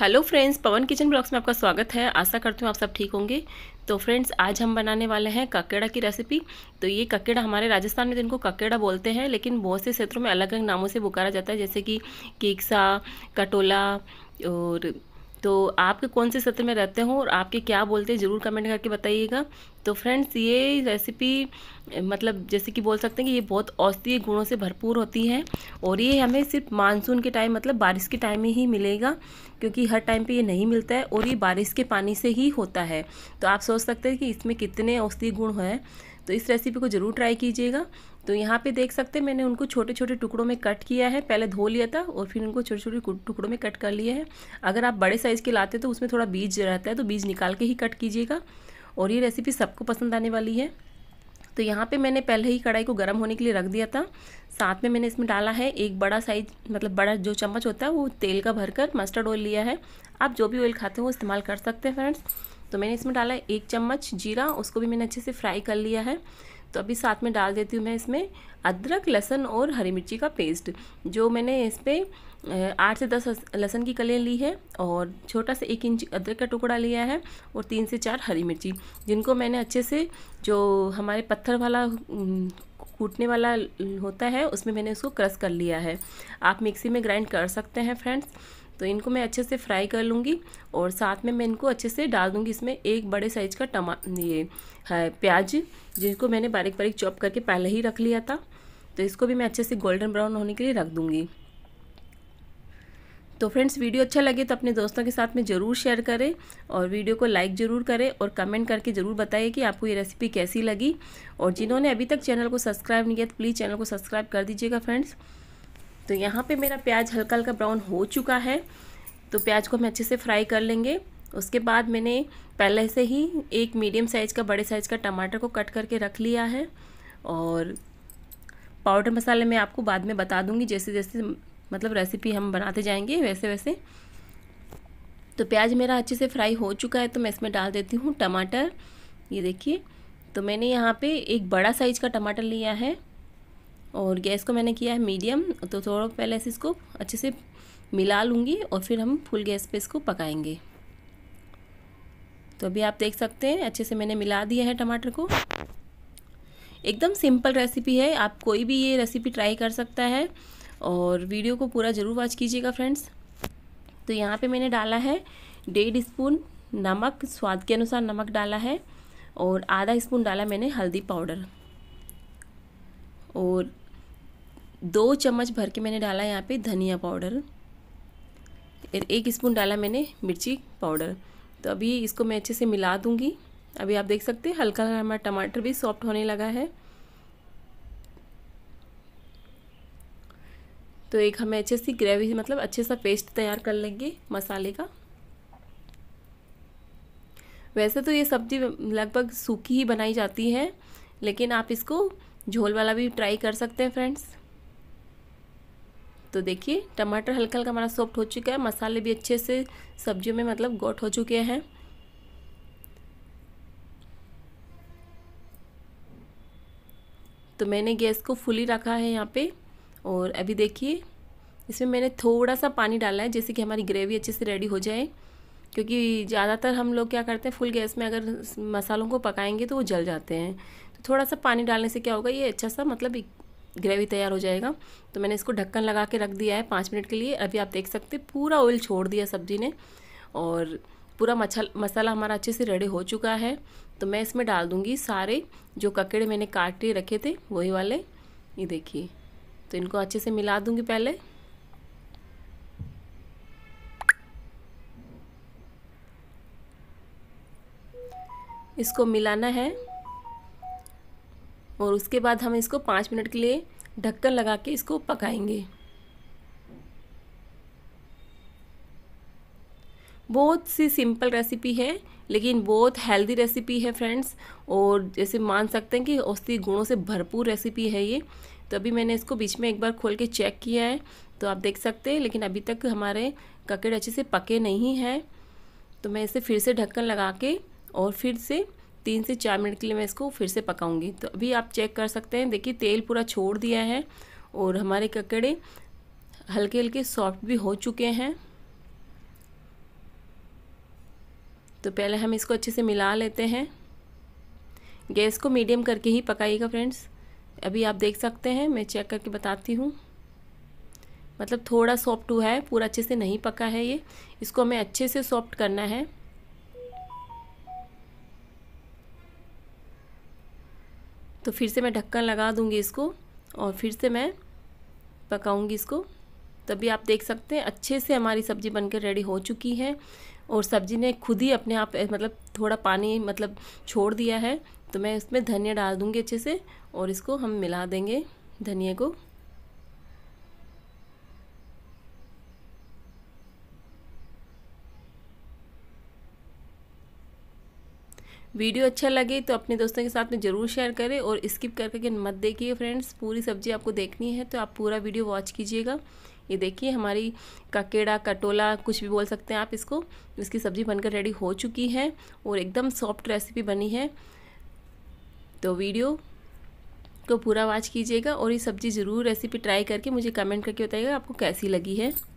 hello friends Pawan kitchen blogs में आपका स्वागत है आशा करती हूँ आप सब ठीक होंगे तो फ्रेंड्स आज हम बनाने वाले हैं ककेड़ा की रेसिपी तो ये ककेड़ा हमारे राजस्थान में तो इनको ककेड़ा बोलते हैं लेकिन बहुत से क्षेत्रों में अलग अलग नामों से पुकारा जाता है जैसे कि केकसा कटोला और तो आपके कौन से क्षेत्र में रहते हो और आपके क्या बोलते हैं ज़रूर कमेंट करके बताइएगा तो फ्रेंड्स ये रेसिपी मतलब जैसे कि बोल सकते हैं कि ये बहुत औषधीय गुणों से भरपूर होती है और ये हमें सिर्फ मानसून के टाइम मतलब बारिश के टाइम में ही मिलेगा क्योंकि हर टाइम पे ये नहीं मिलता है और ये बारिश के पानी से ही होता है तो आप सोच सकते हैं कि इसमें कितने औषधीय गुण हैं तो इस रेसिपी को ज़रूर ट्राई कीजिएगा तो यहाँ पे देख सकते हैं मैंने उनको छोटे छोटे टुकड़ों में कट किया है पहले धो लिया था और फिर उनको छोटे छोटे टुकड़ों में कट कर लिए हैं अगर आप बड़े साइज़ के लाते तो उसमें थोड़ा बीज रहता है तो बीज निकाल के ही कट कीजिएगा और ये रेसिपी सबको पसंद आने वाली है तो यहाँ पे मैंने पहले ही कढ़ाई को गर्म होने के लिए रख दिया था साथ में मैंने इसमें डाला है एक बड़ा साइज मतलब बड़ा जो चम्मच होता है वो तेल का भरकर मस्टर्ड ऑयल लिया है आप जो भी ऑयल खाते हो वो इस्तेमाल कर सकते हैं फ्रेंड्स तो मैंने इसमें डाला है एक चम्मच जीरा उसको भी मैंने अच्छे से फ्राई कर लिया है तो अभी साथ में डाल देती हूँ मैं इसमें अदरक लहसन और हरी मिर्ची का पेस्ट जो मैंने इस पर आठ से दस लहसन की कलियाँ ली है और छोटा सा एक इंच अदरक का टुकड़ा लिया है और तीन से चार हरी मिर्ची जिनको मैंने अच्छे से जो हमारे पत्थर वाला कूटने वाला होता है उसमें मैंने उसको क्रश कर लिया है आप मिक्सी में ग्राइंड कर सकते हैं फ्रेंड्स तो इनको मैं अच्छे से फ्राई कर लूँगी और साथ में मैं इनको अच्छे से डाल दूँगी इसमें एक बड़े साइज़ का टमा ये है प्याज जिनको मैंने बारीक बारीक चॉप करके पहले ही रख लिया था तो इसको भी मैं अच्छे से गोल्डन ब्राउन होने के लिए रख दूँगी तो फ्रेंड्स वीडियो अच्छा लगे तो अपने दोस्तों के साथ में ज़रूर शेयर करें और वीडियो को लाइक ज़रूर करें और कमेंट करके ज़रूर बताइए कि आपको ये रेसिपी कैसी लगी और जिन्होंने अभी तक चैनल को सब्सक्राइब नहीं किया तो प्लीज़ चैनल को सब्सक्राइब कर दीजिएगा फ्रेंड्स तो यहाँ पे मेरा प्याज हल्का हल्का ब्राउन हो चुका है तो प्याज को हम अच्छे से फ्राई कर लेंगे उसके बाद मैंने पहले से ही एक मीडियम साइज़ का बड़े साइज़ का टमाटर को कट करके रख लिया है और पाउडर मसाले मैं आपको बाद में बता दूंगी जैसे जैसे मतलब रेसिपी हम बनाते जाएंगे वैसे वैसे तो प्याज मेरा अच्छे से फ्राई हो चुका है तो मैं इसमें डाल देती हूँ टमाटर ये देखिए तो मैंने यहाँ पे एक बड़ा साइज़ का टमाटर लिया है और गैस को मैंने किया है मीडियम तो थोड़ा पहले से इसको अच्छे से मिला लूँगी और फिर हम फुल गैस पे इसको पकाएंगे तो अभी आप देख सकते हैं अच्छे से मैंने मिला दिया है टमाटर को एकदम सिंपल रेसिपी है आप कोई भी ये रेसिपी ट्राई कर सकता है और वीडियो को पूरा ज़रूर वॉच कीजिएगा फ्रेंड्स तो यहाँ पे मैंने डाला है डेढ़ स्पून नमक स्वाद के अनुसार नमक डाला है और आधा स्पून डाला मैंने हल्दी पाउडर और दो चम्मच भर के मैंने डाला यहाँ पे धनिया पाउडर एक स्पून डाला मैंने मिर्ची पाउडर तो अभी इसको मैं अच्छे से मिला दूँगी अभी आप देख सकते हैं हल्का हमारा टमाटर भी सॉफ्ट होने लगा है तो एक हमें अच्छे से ग्रेवी मतलब अच्छे सा पेस्ट तैयार कर लेंगे मसाले का वैसे तो ये सब्ज़ी लगभग सूखी ही बनाई जाती है लेकिन आप इसको झोल वाला भी ट्राई कर सकते हैं फ्रेंड्स तो देखिए टमाटर हल्का हल्का हमारा सॉफ्ट हो चुका है मसाले भी अच्छे से सब्जियों में मतलब गोट हो चुके हैं तो मैंने गैस को फुली रखा है यहाँ पे और अभी देखिए इसमें मैंने थोड़ा सा पानी डाला है जैसे कि हमारी ग्रेवी अच्छे से रेडी हो जाए क्योंकि ज़्यादातर हम लोग क्या करते हैं फुल गैस में अगर मसालों को पकाएंगे तो वो जल जाते हैं तो थोड़ा सा पानी डालने से क्या होगा ये अच्छा सा मतलब ग्रेवी तैयार हो जाएगा तो मैंने इसको ढक्कन लगा के रख दिया है पाँच मिनट के लिए अभी आप देख सकते पूरा ऑयल छोड़ दिया सब्जी ने और पूरा मछा मसाला हमारा अच्छे से रेडी हो चुका है तो मैं इसमें डाल दूँगी सारे जो ककड़े मैंने काट के रखे थे वही वाले ये देखिए तो इनको अच्छे से मिला दूँगी पहले इसको मिलाना है और उसके बाद हम इसको पाँच मिनट के लिए ढक्कन लगा के इसको पकाएंगे बहुत सी सिंपल रेसिपी है लेकिन बहुत हेल्दी रेसिपी है फ्रेंड्स और जैसे मान सकते हैं कि औषधि गुणों से भरपूर रेसिपी है ये तो अभी मैंने इसको बीच में एक बार खोल के चेक किया है तो आप देख सकते हैं लेकिन अभी तक हमारे ककड़ अच्छे से पके नहीं हैं तो मैं इसे फिर से ढक्कन लगा के और फिर से तीन से चार मिनट के लिए मैं इसको फिर से पकाऊंगी तो अभी आप चेक कर सकते हैं देखिए तेल पूरा छोड़ दिया है और हमारे ककड़े हल्के हल्के सॉफ्ट भी हो चुके हैं तो पहले हम इसको अच्छे से मिला लेते हैं गैस को मीडियम करके ही पकाइएगा फ्रेंड्स अभी आप देख सकते हैं मैं चेक करके बताती हूँ मतलब थोड़ा सॉफ्ट हुआ है पूरा अच्छे से नहीं पका है ये इसको हमें अच्छे से सॉफ्ट करना है तो फिर से मैं ढक्कन लगा दूँगी इसको और फिर से मैं पकाऊँगी इसको तभी आप देख सकते हैं अच्छे से हमारी सब्ज़ी बनकर रेडी हो चुकी है और सब्ज़ी ने खुद ही अपने आप मतलब थोड़ा पानी मतलब छोड़ दिया है तो मैं इसमें धनिया डाल दूँगी अच्छे से और इसको हम मिला देंगे धनिया को वीडियो अच्छा लगे तो अपने दोस्तों के साथ में ज़रूर शेयर करें और स्किप कर करके मत देखिए फ्रेंड्स पूरी सब्जी आपको देखनी है तो आप पूरा वीडियो वॉच कीजिएगा ये देखिए हमारी ककेड़ा कटोला कुछ भी बोल सकते हैं आप इसको इसकी सब्ज़ी बनकर रेडी हो चुकी है और एकदम सॉफ्ट रेसिपी बनी है तो वीडियो को पूरा वॉच कीजिएगा और ये सब्ज़ी ज़रूर रेसिपी ट्राई करके मुझे कमेंट करके बताइएगा आपको कैसी लगी है